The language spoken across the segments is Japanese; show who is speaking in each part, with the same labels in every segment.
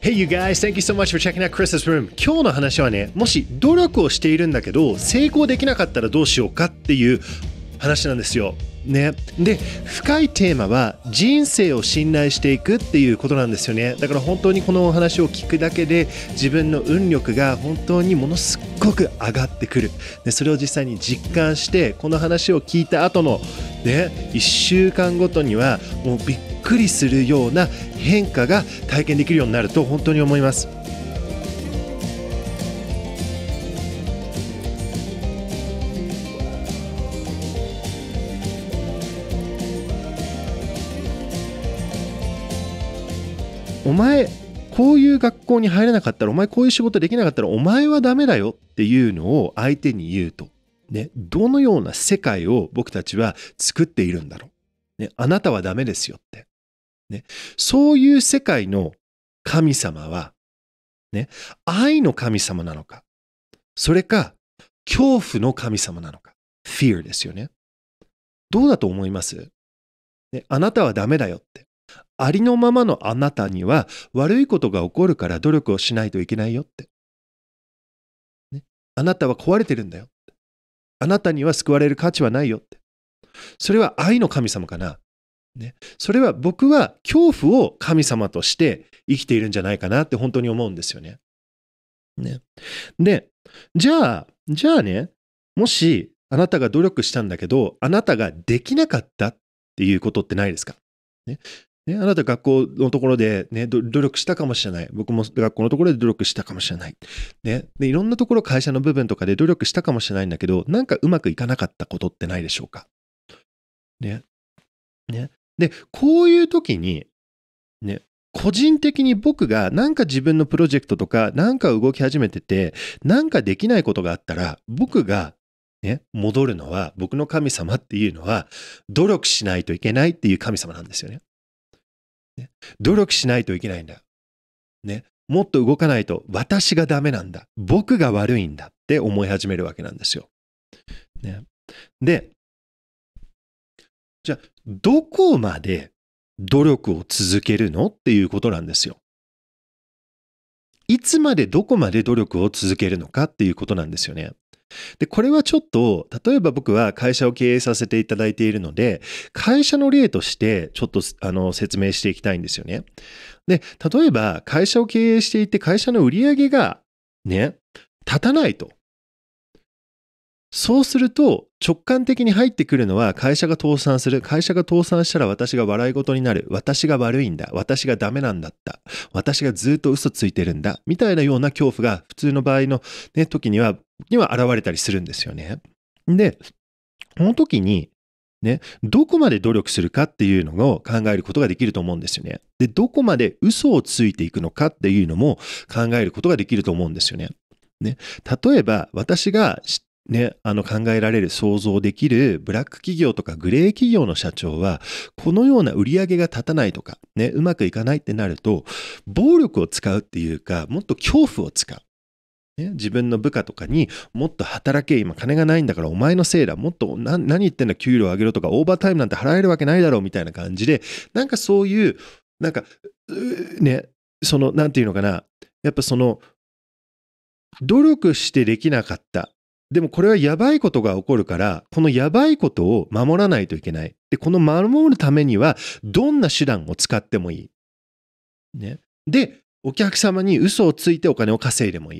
Speaker 1: Hey you guys, thank you so much for checking out Chris's Room. 今日の話はね、もし努力をしているんだけど、成功できなかったらどうしようかっていう話なんですよ。ね、で深いテーマは人生を信頼していくっていうことなんですよねだから本当にこのお話を聞くだけで自分の運力が本当にものすごく上がってくるでそれを実際に実感してこの話を聞いた後のね1週間ごとにはもうびっくりするような変化が体験できるようになると本当に思います。お前こういう学校に入れなかったらお前こういう仕事できなかったらお前はダメだよっていうのを相手に言うとねどのような世界を僕たちは作っているんだろう、ね、あなたはダメですよってね、そういう世界の神様は、ね、愛の神様なのか、それか恐怖の神様なのか、fear ですよね。どうだと思います、ね、あなたはダメだよって。ありのままのあなたには悪いことが起こるから努力をしないといけないよって。ね、あなたは壊れてるんだよ。あなたには救われる価値はないよって。それは愛の神様かなね、それは僕は恐怖を神様として生きているんじゃないかなって本当に思うんですよね。ね。で、じゃあ、じゃあね、もしあなたが努力したんだけど、あなたができなかったっていうことってないですか、ね、ね、あなた学校のところで、ね、努力したかもしれない。僕も学校のところで努力したかもしれない。ね、でいろんなところ会社の部分とかで努力したかもしれないんだけど、なんかうまくいかなかったことってないでしょうか。ね。ね。で、こういう時に、ね、個人的に僕がなんか自分のプロジェクトとかなんか動き始めててなんかできないことがあったら僕がね戻るのは僕の神様っていうのは努力しないといけないっていう神様なんですよね。ね努力しないといけないんだ。ねもっと動かないと私がダメなんだ僕が悪いんだって思い始めるわけなんですよ。ね、でじゃあ、どこまで努力を続けるのっていうことなんですよ。いつまでどこまで努力を続けるのかっていうことなんですよね。で、これはちょっと、例えば僕は会社を経営させていただいているので、会社の例として、ちょっと、あの、説明していきたいんですよね。で、例えば、会社を経営していて、会社の売り上げが、ね、立たないと。そうすると直感的に入ってくるのは会社が倒産する。会社が倒産したら私が笑い事になる。私が悪いんだ。私がダメなんだった。私がずっと嘘ついてるんだ。みたいなような恐怖が普通の場合の、ね、時には、には現れたりするんですよね。で、この時にね、どこまで努力するかっていうのを考えることができると思うんですよね。で、どこまで嘘をついていくのかっていうのも考えることができると思うんですよね。ね、例えば私が知っね、あの考えられる想像できるブラック企業とかグレー企業の社長はこのような売り上げが立たないとかねうまくいかないってなると暴力を使うっていうかもっと恐怖を使う。ね、自分の部下とかにもっと働け今金がないんだからお前のせいだもっと何言ってんだ給料上げろとかオーバータイムなんて払えるわけないだろうみたいな感じでなんかそういうなんかねその何て言うのかなやっぱその努力してできなかったでもこれはやばいことが起こるから、このやばいことを守らないといけない。で、この守るためには、どんな手段を使ってもいい。ね。で、お客様に嘘をついてお金を稼いでもい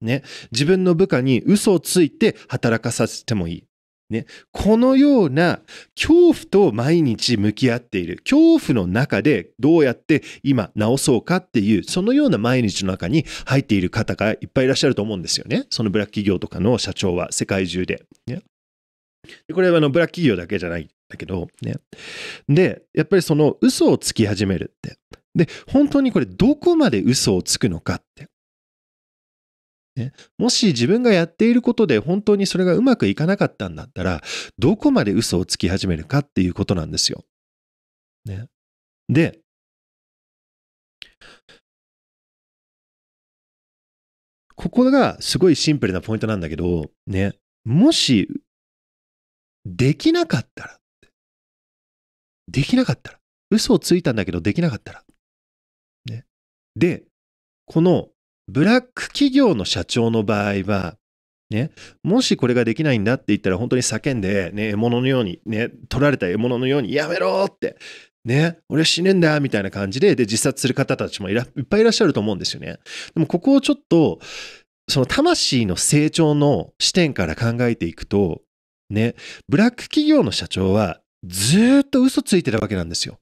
Speaker 1: い。ね。自分の部下に嘘をついて働かさせてもいい。ね、このような恐怖と毎日向き合っている恐怖の中でどうやって今治そうかっていうそのような毎日の中に入っている方がいっぱいいらっしゃると思うんですよねそのブラック企業とかの社長は世界中で、ね、これはあのブラック企業だけじゃないんだけど、ね、でやっぱりその嘘をつき始めるってで本当にこれどこまで嘘をつくのかってね、もし自分がやっていることで本当にそれがうまくいかなかったんだったら、どこまで嘘をつき始めるかっていうことなんですよ。ね。で、
Speaker 2: ここがすごいシンプルなポイントなんだけど、ね、もし、できなかったら、できなかったら、嘘をついたんだけどできなかったら、ね。
Speaker 1: で、このブラック企業の社長の場合は、ね、もしこれができないんだって言ったら本当に叫んで、ね、獲物のように、ね、取られた獲物のように、やめろって、ね、俺死ねんだみたいな感じで、で、自殺する方たちもいっぱいいらっしゃると思うんですよね。でもここをちょっと、その魂の成長の視点から考えていくと、ね、ブラック企業の社長はずっと嘘ついてたわけなんですよ。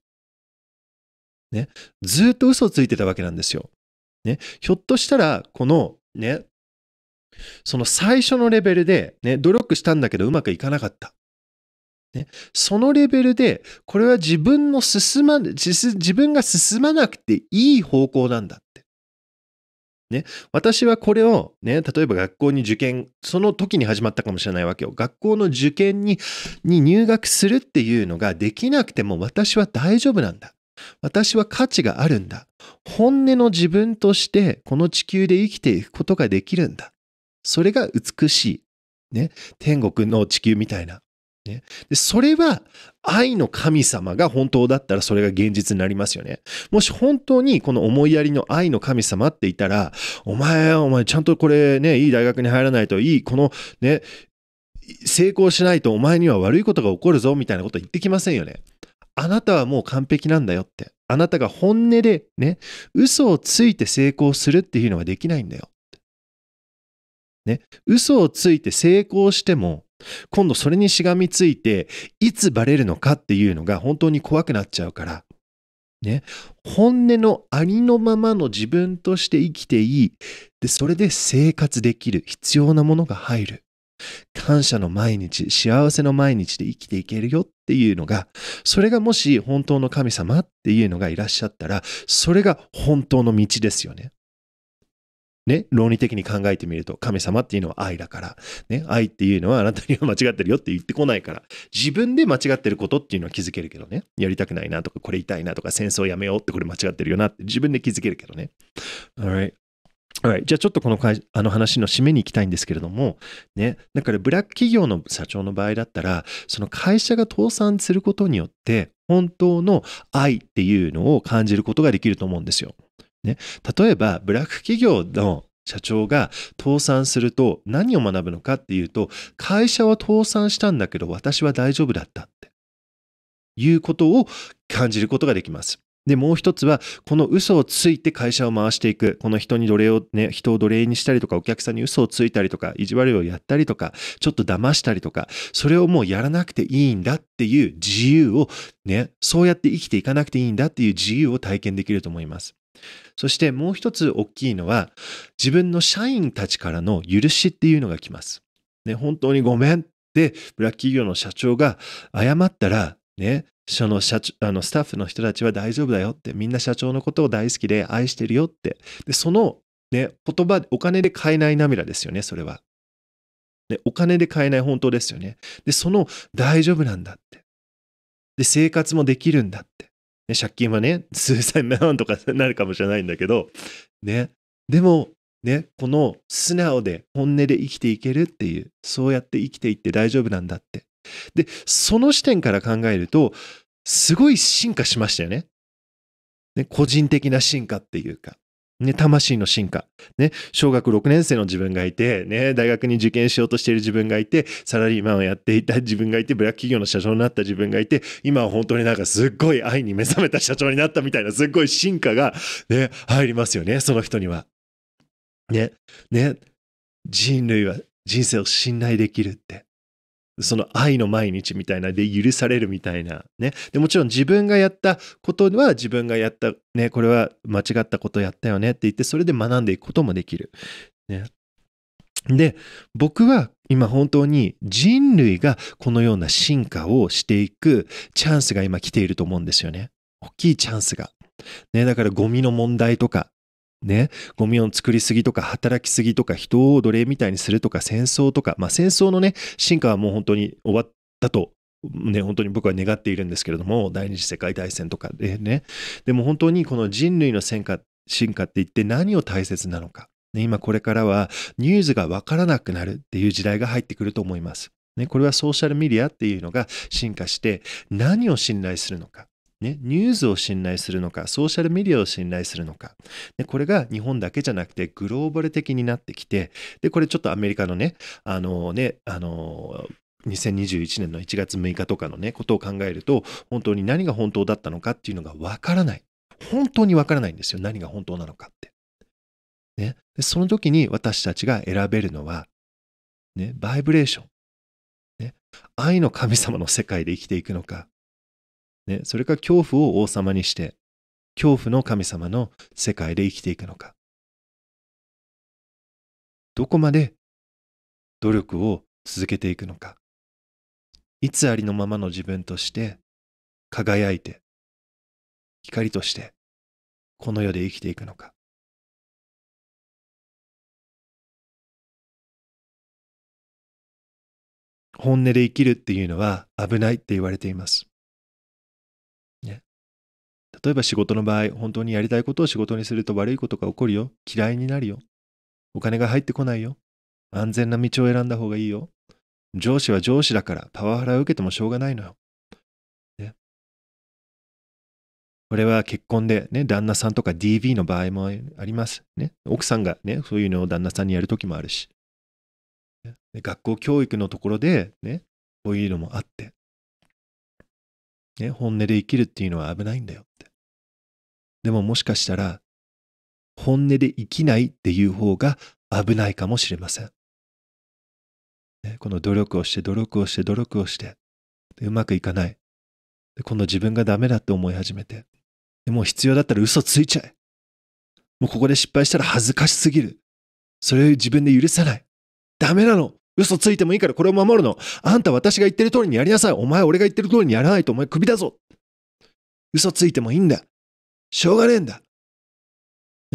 Speaker 1: ね、ずっと嘘ついてたわけなんですよ。ね、ひょっとしたら、このね、その最初のレベルで、ね、努力したんだけどうまくいかなかった。ね、そのレベルで、これは自分の進ま、自分が進まなくていい方向なんだって。ね、私はこれを、ね、例えば学校に受験、その時に始まったかもしれないわけよ。学校の受験にに入学するっていうのができなくても私は大丈夫なんだ。私は価値があるんだ。本音の自分としてこの地球で生きていくことができるんだ。それが美しい。ね、天国の地球みたいな。ね、でそれは愛の神様が本当だったらそれが現実になりますよね。もし本当にこの思いやりの愛の神様っていたら、お前、お前、ちゃんとこれね、いい大学に入らないといい、このね、成功しないとお前には悪いことが起こるぞみたいなこと言ってきませんよね。あなたはもう完璧なんだよって。あなたが本音でね、嘘をついて成功するっていうのはできないんだよ。ね、嘘をついて成功しても、今度それにしがみついて、いつバレるのかっていうのが本当に怖くなっちゃうから、ね、本音のありのままの自分として生きていい。で、それで生活できる。必要なものが入る。感謝の毎日、幸せの毎日で生きていけるよっていうのが、それがもし本当の神様っていうのがいらっしゃったら、それが本当の道ですよね。ね、論理的に考えてみると、神様っていうのは愛だから、ね、愛っていうのはあなたには間違ってるよって言ってこないから、自分で間違ってることっていうのは気づけるけどね、やりたくないなとか、これ痛いなとか、戦争やめようってこれ間違ってるよなって自分で気づけるけどね。Alright, はい、じゃあちょっとこのあの話の締めに行きたいんですけれども、ね、だからブラック企業の社長の場合だったら、その会社が倒産することによって、本当の愛っていうのを感じることができると思うんですよ。ね、例えば、ブラック企業の社長が倒産すると何を学ぶのかっていうと、会社は倒産したんだけど私は大丈夫だったっていうことを感じることができます。で、もう一つは、この嘘をついて会社を回していく。この人に奴隷をね、人を奴隷にしたりとか、お客さんに嘘をついたりとか、意地悪をやったりとか、ちょっと騙したりとか、それをもうやらなくていいんだっていう自由をね、そうやって生きていかなくていいんだっていう自由を体験できると思います。そしてもう一つ大きいのは、自分の社員たちからの許しっていうのが来ます。ね、本当にごめんって、ブラック企業の社長が謝ったら、ね、その社長、あの、スタッフの人たちは大丈夫だよって、みんな社長のことを大好きで愛してるよって。で、その、ね、言葉、お金で買えない涙ですよね、それは。ね、お金で買えない本当ですよね。で、その、大丈夫なんだって。で、生活もできるんだって。ね、借金はね、数千万とかなるかもしれないんだけど、ね。でも、ね、この素直で本音で生きていけるっていう、そうやって生きていって大丈夫なんだって。で、その視点から考えると、すごい進化しましたよね。ね、個人的な進化っていうか。ね、魂の進化。ね、小学6年生の自分がいて、ね、大学に受験しようとしている自分がいて、サラリーマンをやっていた自分がいて、ブラック企業の社長になった自分がいて、今は本当になんかすっごい愛に目覚めた社長になったみたいな、すっごい進化が、ね、入りますよね、その人には。ね、ね、人類は人生を信頼できるって。その愛の毎日みたいなで許されるみたいなね。で、もちろん自分がやったことは自分がやったね、これは間違ったことやったよねって言ってそれで学んでいくこともできる。ね。で、僕は今本当に人類がこのような進化をしていくチャンスが今来ていると思うんですよね。大きいチャンスが。ね、だからゴミの問題とか、ね、ゴミを作りすぎとか働きすぎとか人を奴隷みたいにするとか戦争とか、まあ、戦争のね進化はもう本当に終わったと。ね、本当に僕は願っているんですけれども第二次世界大戦とかでねでも本当にこの人類の進化進化って一体何を大切なのか、ね、今これからはニュースが分からなくなるっていう時代が入ってくると思います、ね、これはソーシャルメディアっていうのが進化して何を信頼するのかね、ニュースを信頼するのか、ソーシャルメディアを信頼するのか。で、これが日本だけじゃなくてグローバル的になってきて、で、これちょっとアメリカのね、あのね、あの2021年の1月6日とかのね、ことを考えると、本当に何が本当だったのかっていうのがわからない。本当にわからないんですよ。何が本当なのかって。ね。でその時に私たちが選べるのは、ね、バイブレーション。ね。愛の神様の世界で生きていくのか、ね、それか恐怖を王様にして、恐怖の神様の世界で生きてい
Speaker 2: くのか。どこまで努力を続けていくのか。いつありのままの自分として輝いて、光としてこの世で生きていくのか。
Speaker 1: 本音で生きるっていうのは危ないって言われています。例えば仕事の場合、本当にやりたいことを仕事にすると悪いことが起こるよ。嫌いになるよ。お金が入ってこないよ。安全な道を選んだ方がいいよ。上司は上司だからパワハラを受けてもしょうがないのよ。ね。これは結婚でね、旦那さんとか DV の場合もあります。ね。奥さんがね、そういうのを旦那さんにやるときもあるし。ね、学校教育のところでね、こういうのもあって。ね、本
Speaker 2: 音で生きるっていうのは危ないんだよ。でももしかしたら、
Speaker 1: 本音で生きないっていう方が危ないかもしれません。ね、この努力をして、努力をして、努力をして、うまくいかない。で今度自分がダメだって思い始めて。でもう必要だったら嘘ついちゃえ。もうここで失敗したら恥ずかしすぎる。それを自分で許さない。ダメなの。嘘ついてもいいからこれを守るの。あんた私が言ってる通りにやりなさい。お前俺が言ってる通りにやらないとお前クビだぞ。嘘ついてもいいんだ。しょうがねえんだ。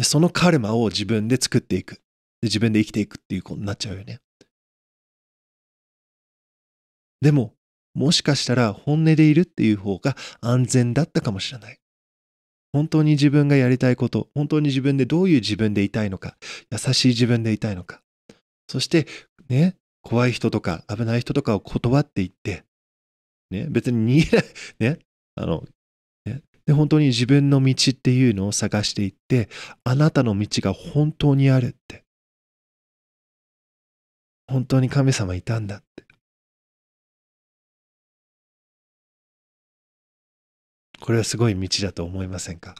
Speaker 1: その
Speaker 2: カルマを自分で作っていく。で自分で生きていくっていうことになっちゃうよね。
Speaker 1: でも、もしかしたら本音でいるっていう方が安全だったかもしれない。本当に自分がやりたいこと、本当に自分でどういう自分でいたいのか、優しい自分でいたいのか。そして、ね、怖い人とか危ない人とかを断っていって、ね、別に逃げない、ね、あの、で、本当に自分の道っていうのを探していって、あなたの道が本当にあるって。本当に神様
Speaker 2: いたんだって。これはすごい道だと思いませんか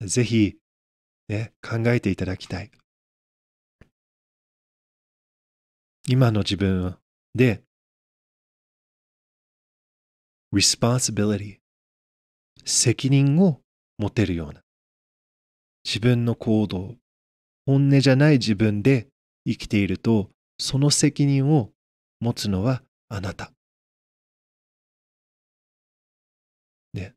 Speaker 2: ぜひ、ね、考えていただきたい。今の自分で responsibility
Speaker 1: 責任を持てるような自分の行動本音じゃない自分で生きているとその責
Speaker 2: 任を持つのはあなた。ね。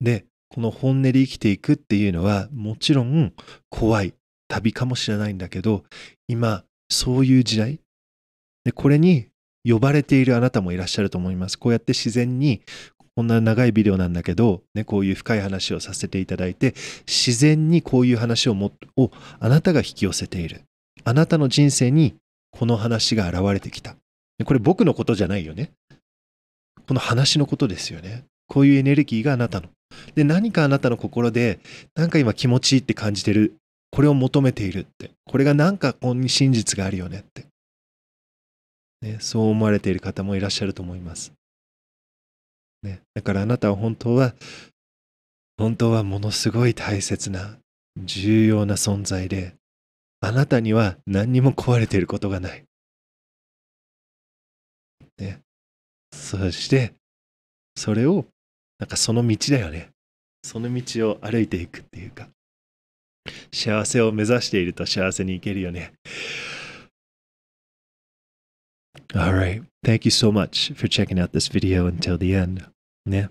Speaker 1: で、この本音で生きていくっていうのはもちろん怖い旅かもしれないんだけど今そういう時代でこれに呼ばれているあなたもいらっしゃると思います。こうやって自然にこんな長いビデオなんだけど、ね、こういう深い話をさせていただいて、自然にこういう話をもをあなたが引き寄せている。あなたの人生にこの話が現れてきた。これ僕のことじゃないよね。この話のことですよね。こういうエネルギーがあなたの。で、何かあなたの心で、なんか今気持ちいいって感じてる。これを求めているって。これがなんかここに真実があるよねって。ね、そう思われている方もいらっしゃると思います。ね、だからあなたは本当は、本当はものすごい大切な、重要な存在で、あなたには何にも壊れていることが
Speaker 2: ない。ね。そして、
Speaker 1: それを、なんかその道だよね。その道を歩いていくっていうか、幸せを目指していると幸せにいけるよね。All right. Thank you so much for checking out this video until the end. ね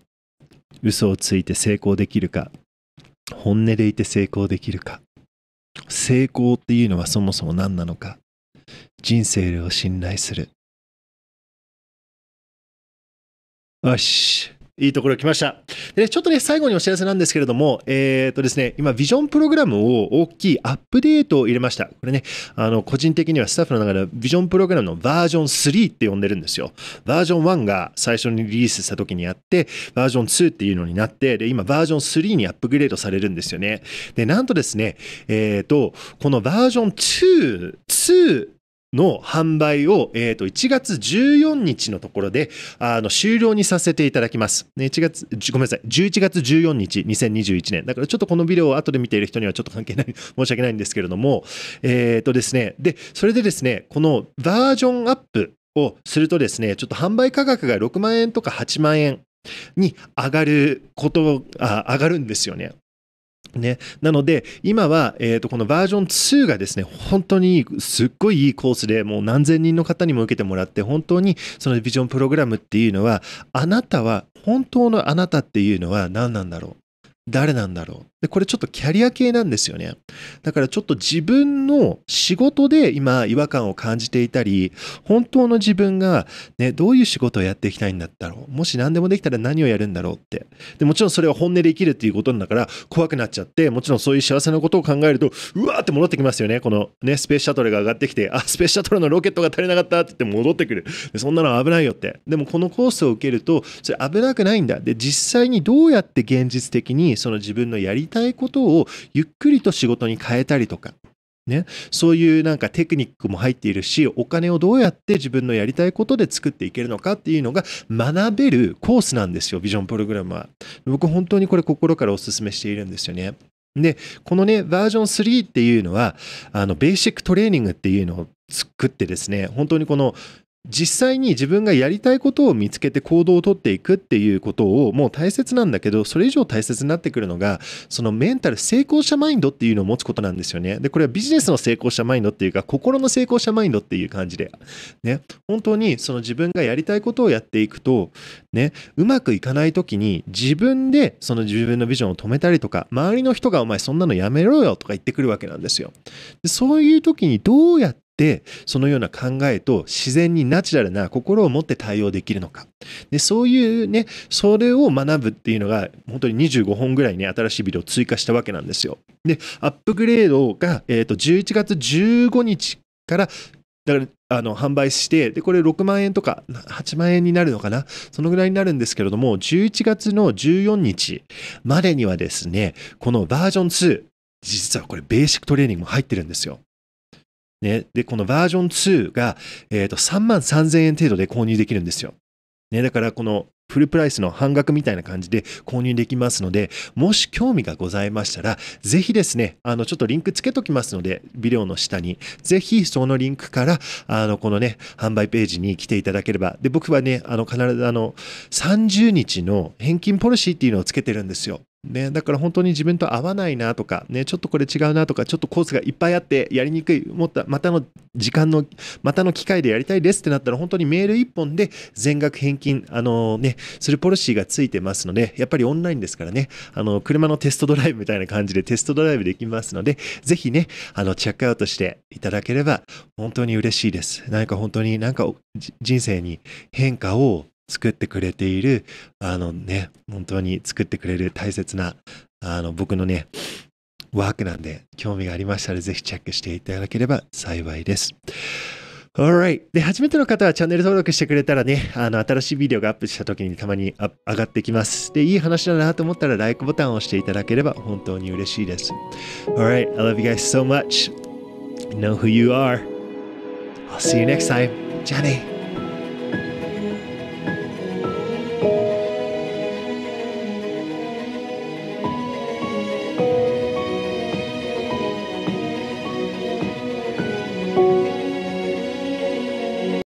Speaker 1: 嘘をついて成功できるか本音でいて成功できるか成功っていうのはそもそも何なのか
Speaker 2: 人生を信頼する
Speaker 1: よしいいところ来ました。で、ね、ちょっとね、最後にお知らせなんですけれども、えっ、ー、とですね、今、ビジョンプログラムを大きいアップデートを入れました。これね、あの、個人的にはスタッフの中でビジョンプログラムのバージョン3って呼んでるんですよ。バージョン1が最初にリリースした時にやって、バージョン2っていうのになって、で、今、バージョン3にアップグレードされるんですよね。で、なんとですね、えっ、ー、と、このバージョン2、2の販売を、えー、と1月14日のところであの終了にさせていただきます。1月ごめんなさい、11月14日、2021年。だからちょっとこのビデオを後で見ている人にはちょっと関係ない、申し訳ないんですけれども、えっ、ー、とですね、で、それでですね、このバージョンアップをするとですね、ちょっと販売価格が6万円とか8万円に上がること、あ上がるんですよね。ね、なので、今は、えーと、このバージョン2がですね、本当にすっごいいいコースで、もう何千人の方にも受けてもらって、本当にそのビジョンプログラムっていうのは、あなたは、本当のあなたっていうのは何なんだろう誰なんだろうでこれちょっとキャリア系なんですよね。だからちょっと自分の仕事で今違和感を感じていたり、本当の自分が、ね、どういう仕事をやっていきたいんだったろう。もし何でもできたら何をやるんだろうって。でもちろんそれは本音で生きるっていうことだから怖くなっちゃって、もちろんそういう幸せなことを考えると、うわーって戻ってきますよね。このね、スペースシャトルが上がってきて、あ、スペースシャトルのロケットが足りなかったって言って戻ってくる。そんなの危ないよって。でもこのコースを受けると、それ危なくないんだ。で、実際にどうやって現実的にその自分のやりたいことをゆっくりと仕事に変えたりとか、ね、そういうなんかテクニックも入っているし、お金をどうやって自分のやりたいことで作っていけるのかっていうのが学べるコースなんですよ、ビジョンプログラムは。僕本当にこれ心からお勧めしているんですよね。で、このね、バージョン3っていうのは、あの、ベーシックトレーニングっていうのを作ってですね、本当にこの実際に自分がやりたいことを見つけて行動をとっていくっていうことをもう大切なんだけどそれ以上大切になってくるのがそのメンタル成功者マインドっていうのを持つことなんですよねでこれはビジネスの成功者マインドっていうか心の成功者マインドっていう感じでね本当にその自分がやりたいことをやっていくとねうまくいかない時に自分でその自分のビジョンを止めたりとか周りの人がお前そんなのやめろよとか言ってくるわけなんですよでそういう時にどうやっそのような考えと自然にナチュラルな心を持って対応できるのか。で、そういうね、それを学ぶっていうのが、本当に25本ぐらいね、新しいビデオを追加したわけなんですよ。で、アップグレードが、えー、と、11月15日から、だからあの販売して、で、これ6万円とか8万円になるのかなそのぐらいになるんですけれども、11月の14日までにはですね、このバージョン2、実はこれベーシックトレーニングも入ってるんですよ。ね、で、このバージョン2が、えー、と3万3000円程度で購入できるんですよ。ね、だからこのフルプライスの半額みたいな感じで購入できますので、もし興味がございましたら、ぜひですね、あの、ちょっとリンクつけときますので、ビデオの下に、ぜひそのリンクから、あの、このね、販売ページに来ていただければ。で、僕はね、あの、必ずあの、30日の返金ポリシーっていうのをつけてるんですよ。ね、だから本当に自分と合わないなとか、ね、ちょっとこれ違うなとか、ちょっとコースがいっぱいあってやりにくい、もったまたの時間の、またの機会でやりたいですってなったら、本当にメール1本で全額返金、あのね、するポリシーがついてますので、やっぱりオンラインですからね、あの、車のテストドライブみたいな感じでテストドライブできますので、ぜひね、あの、チェックアウトしていただければ本当に嬉しいです。何か本当になんか人生に変化を作ってくれている、あのね、本当に作ってくれる大切な、あの、僕のね、ワークなんで、興味がありましたらぜひチェックしていただければ幸いです。Alright. で、初めての方はチャンネル登録してくれたらね、あの、新しいビデオがアップした時にたまに上がってきます。で、いい話だなと思ったら、LIKE ボタンを押していただければ本当に嬉しいです。Alright. I love you guys so much. know who you are. I'll see you next time. じゃあね。